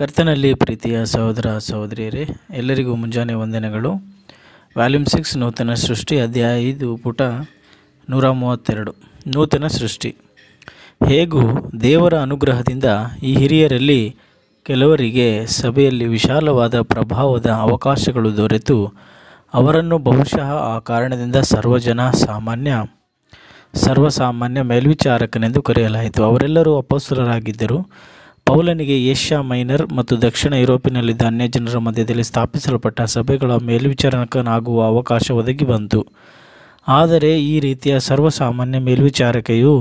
ಕರ್ತನಲ್ಲಿ ಪ್ರೀತಿಯ ಸಹೋದರ ಸಹೋದರಿಯರೇ ಎಲ್ಲರಿಗೂ ಮುಂಜಾನೆ ವಂದನೆಗಳು ವ್ಯಾಲ್ಯೂಮ್ ಸಿಕ್ಸ್ ನೂತನ ಸೃಷ್ಟಿ ಅಧ್ಯಾಯ ಐದು ಪುಟ ನೂರ ಮೂವತ್ತೆರಡು ನೂತನ ಸೃಷ್ಟಿ ಹೇಗೂ ದೇವರ ಅನುಗ್ರಹದಿಂದ ಈ ಹಿರಿಯರಲ್ಲಿ ಕೆಲವರಿಗೆ ಸಭೆಯಲ್ಲಿ ವಿಶಾಲವಾದ ಪ್ರಭಾವದ ಅವಕಾಶಗಳು ದೊರೆತು ಅವರನ್ನು ಬಹುಶಃ ಆ ಕಾರಣದಿಂದ ಸರ್ವಜನ ಸಾಮಾನ್ಯ ಸರ್ವಸಾಮಾನ್ಯ ಮೇಲ್ವಿಚಾರಕನೆಂದು ಕರೆಯಲಾಯಿತು ಅವರೆಲ್ಲರೂ ಅಪಸ್ತುರರಾಗಿದ್ದರು ಪೌಲನಿಗೆ ಏಷ್ಯಾ ಮೈನರ್ ಮತ್ತು ದಕ್ಷಿಣ ಯುರೋಪಿನಲ್ಲಿದ್ದ ಜನರ ಮಧ್ಯದಲ್ಲಿ ಸ್ಥಾಪಿಸಲ್ಪಟ್ಟ ಸಭೆಗಳ ಮೇಲ್ವಿಚಾರಕನಾಗುವ ಅವಕಾಶ ಒದಗಿ ಬಂತು ಆದರೆ ಈ ರೀತಿಯ ಸರ್ವಸಾಮಾನ್ಯ ಮೇಲ್ವಿಚಾರಕೆಯು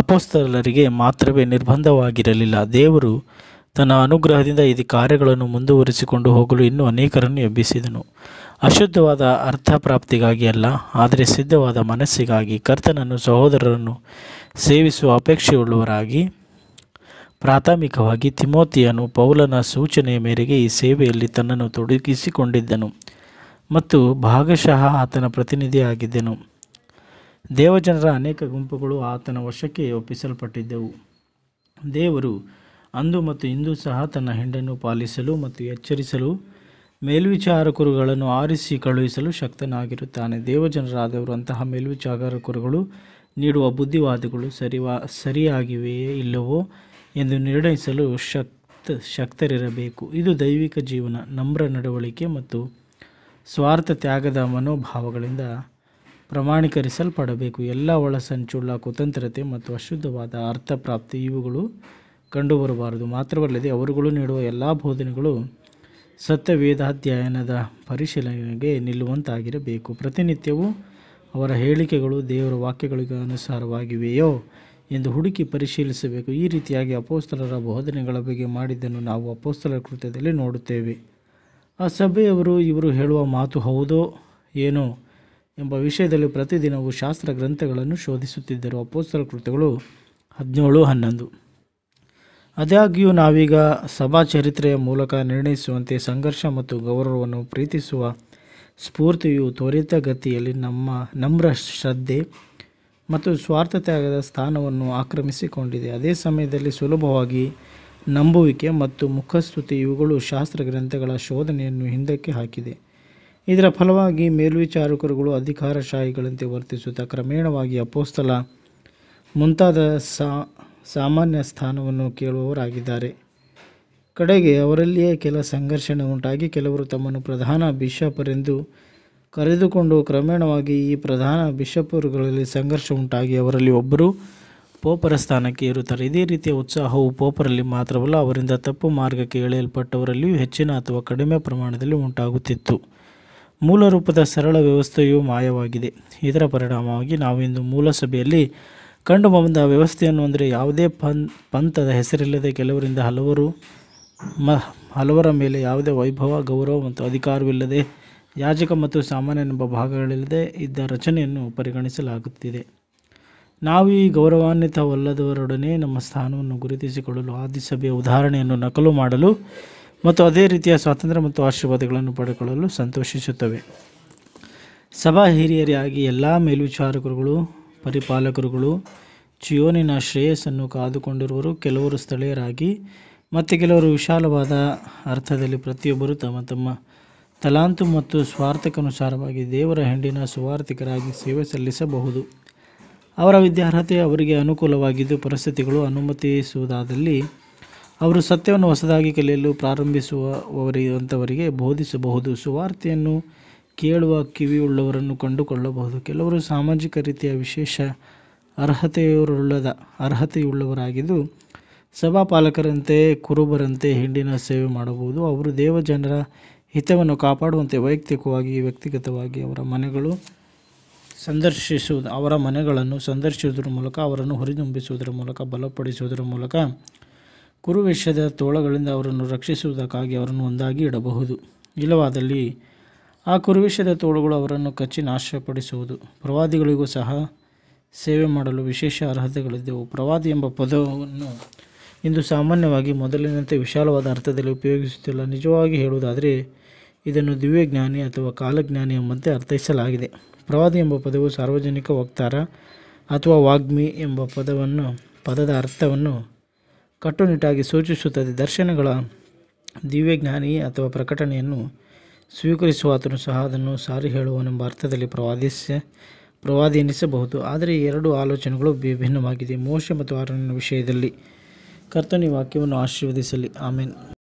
ಅಪೋಸ್ತಲರಿಗೆ ಮಾತ್ರವೇ ನಿರ್ಬಂಧವಾಗಿರಲಿಲ್ಲ ದೇವರು ತನ್ನ ಅನುಗ್ರಹದಿಂದ ಇದು ಕಾರ್ಯಗಳನ್ನು ಮುಂದುವರಿಸಿಕೊಂಡು ಹೋಗಲು ಇನ್ನೂ ಅನೇಕರನ್ನು ಎಬ್ಬಿಸಿದನು ಅಶುದ್ಧವಾದ ಅರ್ಥ ಪ್ರಾಪ್ತಿಗಾಗಿ ಅಲ್ಲ ಆದರೆ ಸಿದ್ಧವಾದ ಮನಸ್ಸಿಗಾಗಿ ಕರ್ತನನ್ನು ಸಹೋದರರನ್ನು ಸೇವಿಸುವ ಅಪೇಕ್ಷೆಯುಳ್ಳವರಾಗಿ ಪ್ರಾಥಮಿಕವಾಗಿ ತಿಮೋತಿಯನು ಪೌಲನ ಸೂಚನೆಯ ಮೇರೆಗೆ ಈ ಸೇವೆಯಲ್ಲಿ ತನ್ನನ್ನು ತೊಡಗಿಸಿಕೊಂಡಿದ್ದನು ಮತ್ತು ಭಾಗಶಃ ಆತನ ಪ್ರತಿನಿಧಿಯಾಗಿದ್ದನು ದೇವಜನರ ಅನೇಕ ಗುಂಪುಗಳು ಆತನ ವಶಕ್ಕೆ ಒಪ್ಪಿಸಲ್ಪಟ್ಟಿದ್ದವು ದೇವರು ಅಂದು ಮತ್ತು ಇಂದು ಸಹ ತನ್ನ ಹೆಂಡನ್ನು ಪಾಲಿಸಲು ಮತ್ತು ಎಚ್ಚರಿಸಲು ಮೇಲ್ವಿಚಾರಕರುಗಳನ್ನು ಆರಿಸಿ ಕಳುಹಿಸಲು ಶಕ್ತನಾಗಿರುತ್ತಾನೆ ದೇವಜನರಾದವರು ಅಂತಹ ಮೇಲ್ವಿಚಾರಕರುಗಳು ನೀಡುವ ಬುದ್ಧಿವಾದಗಳು ಸರಿವಾ ಸರಿಯಾಗಿವೆಯೇ ಇಲ್ಲವೋ ಎಂದು ನಿರ್ಣಯಿಸಲು ಶಕ್ತ ಶಕ್ತರಿರಬೇಕು ಇದು ದೈವಿಕ ಜೀವನ ನಮ್ರ ನಡವಳಿಕೆ ಮತ್ತು ಸ್ವಾರ್ಥ ತ್ಯಾಗದ ಮನೋಭಾವಗಳಿಂದ ಪ್ರಮಾಣೀಕರಿಸಲ್ಪಡಬೇಕು ಎಲ್ಲ ಒಳಸಂಚುಳ್ಳ ಕುತಂತ್ರತೆ ಮತ್ತು ಅಶುದ್ಧವಾದ ಅರ್ಥಪ್ರಾಪ್ತಿ ಇವುಗಳು ಕಂಡುಬರಬಾರದು ಮಾತ್ರವಲ್ಲದೆ ಅವರುಗಳು ನೀಡುವ ಎಲ್ಲ ಬೋಧನೆಗಳು ಸತ್ಯ ವೇದಾಧ್ಯಯನದ ಪರಿಶೀಲನೆಗೆ ನಿಲ್ಲುವಂತಾಗಿರಬೇಕು ಪ್ರತಿನಿತ್ಯವೂ ಅವರ ಹೇಳಿಕೆಗಳು ದೇವರ ವಾಕ್ಯಗಳಿಗೆ ಅನುಸಾರವಾಗಿವೆಯೋ ಎಂದು ಹುಡುಕಿ ಪರಿಶೀಲಿಸಬೇಕು ಈ ರೀತಿಯಾಗಿ ಅಪೋಸ್ತಲರ ಬೋಧನೆಗಳ ಬಗ್ಗೆ ಮಾಡಿದ್ದನ್ನು ನಾವು ಅಪೋಸ್ತಲ ಕೃತ್ಯದಲ್ಲಿ ನೋಡುತ್ತೇವೆ ಆ ಸಭೆಯವರು ಇವರು ಹೇಳುವ ಮಾತು ಹೌದೋ ಏನೋ ಎಂಬ ವಿಷಯದಲ್ಲಿ ಪ್ರತಿದಿನವೂ ಶಾಸ್ತ್ರ ಗ್ರಂಥಗಳನ್ನು ಶೋಧಿಸುತ್ತಿದ್ದರು ಅಪೋಸ್ತಲ ಕೃತ್ಯಗಳು ಹದಿನೇಳು ಹನ್ನೊಂದು ಆದಾಗ್ಯೂ ನಾವೀಗ ಸಭಾ ಚರಿತ್ರೆಯ ಮೂಲಕ ನಿರ್ಣಯಿಸುವಂತೆ ಸಂಘರ್ಷ ಮತ್ತು ಗೌರವವನ್ನು ಪ್ರೀತಿಸುವ ಸ್ಫೂರ್ತಿಯು ತ್ವರಿತಗತಿಯಲ್ಲಿ ನಮ್ಮ ನಮ್ರ ಶ್ರದ್ಧೆ ಮತ್ತು ಸ್ವಾರ್ಥ ತ್ಯಾಗದ ಸ್ಥಾನವನ್ನು ಆಕ್ರಮಿಸಿಕೊಂಡಿದೆ ಅದೇ ಸಮಯದಲ್ಲಿ ಸುಲಭವಾಗಿ ನಂಬುವಿಕೆ ಮತ್ತು ಮುಖಸ್ತುತಿ ಇವುಗಳು ಶಾಸ್ತ್ರ ಗ್ರಂಥಗಳ ಶೋಧನೆಯನ್ನು ಹಿಂದಕ್ಕೆ ಹಾಕಿದೆ ಇದರ ಫಲವಾಗಿ ಮೇಲ್ವಿಚಾರಕರುಗಳು ಅಧಿಕಾರಶಾಹಿಗಳಂತೆ ವರ್ತಿಸುತ್ತಾ ಕ್ರಮೇಣವಾಗಿ ಅಪೋಸ್ತಲ ಮುಂತಾದ ಸಾ ಸಾಮಾನ್ಯ ಸ್ಥಾನವನ್ನು ಕೇಳುವವರಾಗಿದ್ದಾರೆ ಕಡೆಗೆ ಅವರಲ್ಲಿಯೇ ಕೆಲ ಸಂಘರ್ಷಣೆ ಉಂಟಾಗಿ ಕೆಲವರು ತಮ್ಮನ್ನು ಪ್ರಧಾನ ಬಿಷಪರೆಂದು ಕರೆದುಕೊಂಡು ಕ್ರಮೇಣವಾಗಿ ಈ ಪ್ರಧಾನ ಬಿಷಪ್ರುಗಳಲ್ಲಿ ಸಂಘರ್ಷ ಉಂಟಾಗಿ ಅವರಲ್ಲಿ ಒಬ್ಬರು ಪೋಪರ ಸ್ಥಾನಕ್ಕೆ ಇರುತ್ತಾರೆ ಇದೇ ರೀತಿಯ ಉತ್ಸಾಹವು ಪೋಪರಲ್ಲಿ ಮಾತ್ರವಲ್ಲ ಅವರಿಂದ ತಪ್ಪು ಮಾರ್ಗಕ್ಕೆ ಎಳೆಯಲ್ಪಟ್ಟವರಲ್ಲಿಯೂ ಹೆಚ್ಚಿನ ಅಥವಾ ಕಡಿಮೆ ಪ್ರಮಾಣದಲ್ಲಿ ಉಂಟಾಗುತ್ತಿತ್ತು ಮೂಲ ರೂಪದ ಸರಳ ವ್ಯವಸ್ಥೆಯು ಮಾಯವಾಗಿದೆ ಇದರ ಪರಿಣಾಮವಾಗಿ ನಾವಿಂದು ಮೂಲಸಭೆಯಲ್ಲಿ ಕಂಡು ಬಂದ ವ್ಯವಸ್ಥೆಯನ್ನು ಅಂದರೆ ಯಾವುದೇ ಪನ್ ಪಂಥದ ಹೆಸರಿಲ್ಲದೆ ಕೆಲವರಿಂದ ಹಲವರು ಮ ಹಲವರ ಮೇಲೆ ಯಾವುದೇ ವೈಭವ ಗೌರವ ಮತ್ತು ಅಧಿಕಾರವಿಲ್ಲದೆ ಯಾಜಕ ಮತ್ತು ಸಾಮಾನ್ಯ ಎಂಬ ಭಾಗಗಳಿಲ್ಲದೆ ಇದ್ದ ರಚನೆಯನ್ನು ಪರಿಗಣಿಸಲಾಗುತ್ತಿದೆ ನಾವು ಈ ಗೌರವಾನ್ವಿತವಲ್ಲದವರೊಡನೆ ನಮ್ಮ ಸ್ಥಾನವನ್ನು ಗುರುತಿಸಿಕೊಳ್ಳಲು ಆದಿಸಭೆಯ ಉದಾಹರಣೆಯನ್ನು ನಕಲು ಮಾಡಲು ಮತ್ತು ಅದೇ ರೀತಿಯ ಸ್ವಾತಂತ್ರ್ಯ ಮತ್ತು ಆಶೀರ್ವಾದಗಳನ್ನು ಪಡೆಕೊಳ್ಳಲು ಸಂತೋಷಿಸುತ್ತವೆ ಸಭಾ ಹಿರಿಯರಿಯಾಗಿ ಎಲ್ಲ ಮೇಲ್ವಿಚಾರಕರುಗಳು ಪರಿಪಾಲಕರುಗಳು ಚಿಯೋನಿನ ಶ್ರೇಯಸ್ಸನ್ನು ಕಾದುಕೊಂಡಿರುವರು ಕೆಲವರು ಸ್ಥಳೀಯರಾಗಿ ಮತ್ತು ಕೆಲವರು ವಿಶಾಲವಾದ ಅರ್ಥದಲ್ಲಿ ಪ್ರತಿಯೊಬ್ಬರೂ ತಮ್ಮ ತಮ್ಮ ತಲಾಂತು ಮತ್ತು ಸ್ವಾರ್ಥಕ್ಕನುಸಾರವಾಗಿ ದೇವರ ಹೆಂಡಿನ ಸುವಾರ್ಥಿಕರಾಗಿ ಸೇವೆ ಸಲ್ಲಿಸಬಹುದು ಅವರ ವಿದ್ಯಾರ್ಹತೆ ಅವರಿಗೆ ಅನುಕೂಲವಾಗಿದ್ದು ಪರಿಸ್ಥಿತಿಗಳು ಅನುಮತಿಸುವುದಾದಲ್ಲಿ ಅವರು ಸತ್ಯವನ್ನು ಹೊಸದಾಗಿ ಕಲಿಯಲು ಪ್ರಾರಂಭಿಸುವವರಿಗಂಥವರಿಗೆ ಬೋಧಿಸಬಹುದು ಸುವಾರ್ತೆಯನ್ನು ಕೇಳುವ ಕಿವಿಯುಳ್ಳವರನ್ನು ಕಂಡುಕೊಳ್ಳಬಹುದು ಕೆಲವರು ಸಾಮಾಜಿಕ ರೀತಿಯ ವಿಶೇಷ ಅರ್ಹತೆಯವರುಳ್ಳದ ಅರ್ಹತೆಯುಳ್ಳವರಾಗಿದ್ದು ಸಭಾಪಾಲಕರಂತೆ ಕುರುಬರಂತೆ ಹಿಂಡಿನ ಸೇವೆ ಮಾಡಬಹುದು ಅವರು ದೇವಜನರ ಹಿತವನ್ನು ಕಾಪಾಡುವಂತೆ ವೈಯಕ್ತಿಕವಾಗಿ ವ್ಯಕ್ತಿಗತವಾಗಿ ಅವರ ಮನೆಗಳು ಸಂದರ್ಶಿಸುವುದು ಅವರ ಮನೆಗಳನ್ನು ಸಂದರ್ಶಿಸುವುದರ ಮೂಲಕ ಅವರನ್ನು ಹುರಿದುಂಬಿಸುವುದರ ಮೂಲಕ ಬಲಪಡಿಸುವುದರ ಮೂಲಕ ಕುರುವೇಷದ ತೋಳಗಳಿಂದ ಅವರನ್ನು ರಕ್ಷಿಸುವುದಕ್ಕಾಗಿ ಅವರನ್ನು ಒಂದಾಗಿ ಇಡಬಹುದು ಇಲ್ಲವಾದಲ್ಲಿ ಆ ಕುರುವೇಷದ ತೋಳುಗಳು ಅವರನ್ನು ಕಚ್ಚಿ ನಾಶಪಡಿಸುವುದು ಪ್ರವಾದಿಗಳಿಗೂ ಸಹ ಸೇವೆ ಮಾಡಲು ವಿಶೇಷ ಅರ್ಹತೆಗಳಿದ್ದವು ಪ್ರವಾದಿ ಎಂಬ ಪದವನ್ನು ಇಂದು ಸಾಮಾನ್ಯವಾಗಿ ಮೊದಲಿನಂತೆ ವಿಶಾಲವಾದ ಅರ್ಥದಲ್ಲಿ ಉಪಯೋಗಿಸುತ್ತಿಲ್ಲ ನಿಜವಾಗಿ ಹೇಳುವುದಾದರೆ ಇದನ್ನು ದಿವ್ಯಜ್ಞಾನಿ ಅಥವಾ ಕಾಲಜ್ಞಾನಿ ಎಂಬಂತೆ ಅರ್ಥೈಸಲಾಗಿದೆ ಪ್ರವಾದಿ ಎಂಬ ಪದವು ಸಾರ್ವಜನಿಕ ವಕ್ತಾರ ಅಥವಾ ವಾಗ್ಮಿ ಎಂಬ ಪದವನ್ನು ಪದದ ಅರ್ಥವನ್ನು ಕಟ್ಟುನಿಟ್ಟಾಗಿ ಸೂಚಿಸುತ್ತದೆ ದರ್ಶನಗಳ ದಿವ್ಯಜ್ಞಾನಿ ಅಥವಾ ಪ್ರಕಟಣೆಯನ್ನು ಸ್ವೀಕರಿಸುವ ಆತನು ಸಹ ಅದನ್ನು ಸಾರಿ ಹೇಳುವನೆಂಬ ಅರ್ಥದಲ್ಲಿ ಪ್ರವಾದಿಸ ಪ್ರವಾದಿ ಎನಿಸಬಹುದು ಆದರೆ ಎರಡು ಆಲೋಚನೆಗಳು ವಿಭಿನ್ನವಾಗಿದೆ ಮೋಶ ಮತ್ತು ಆರನ ವಿಷಯದಲ್ಲಿ ಕರ್ತನಿ ವಾಕ್ಯವನ್ನು ಆಶೀರ್ವದಿಸಲಿ ಆಮೇನ್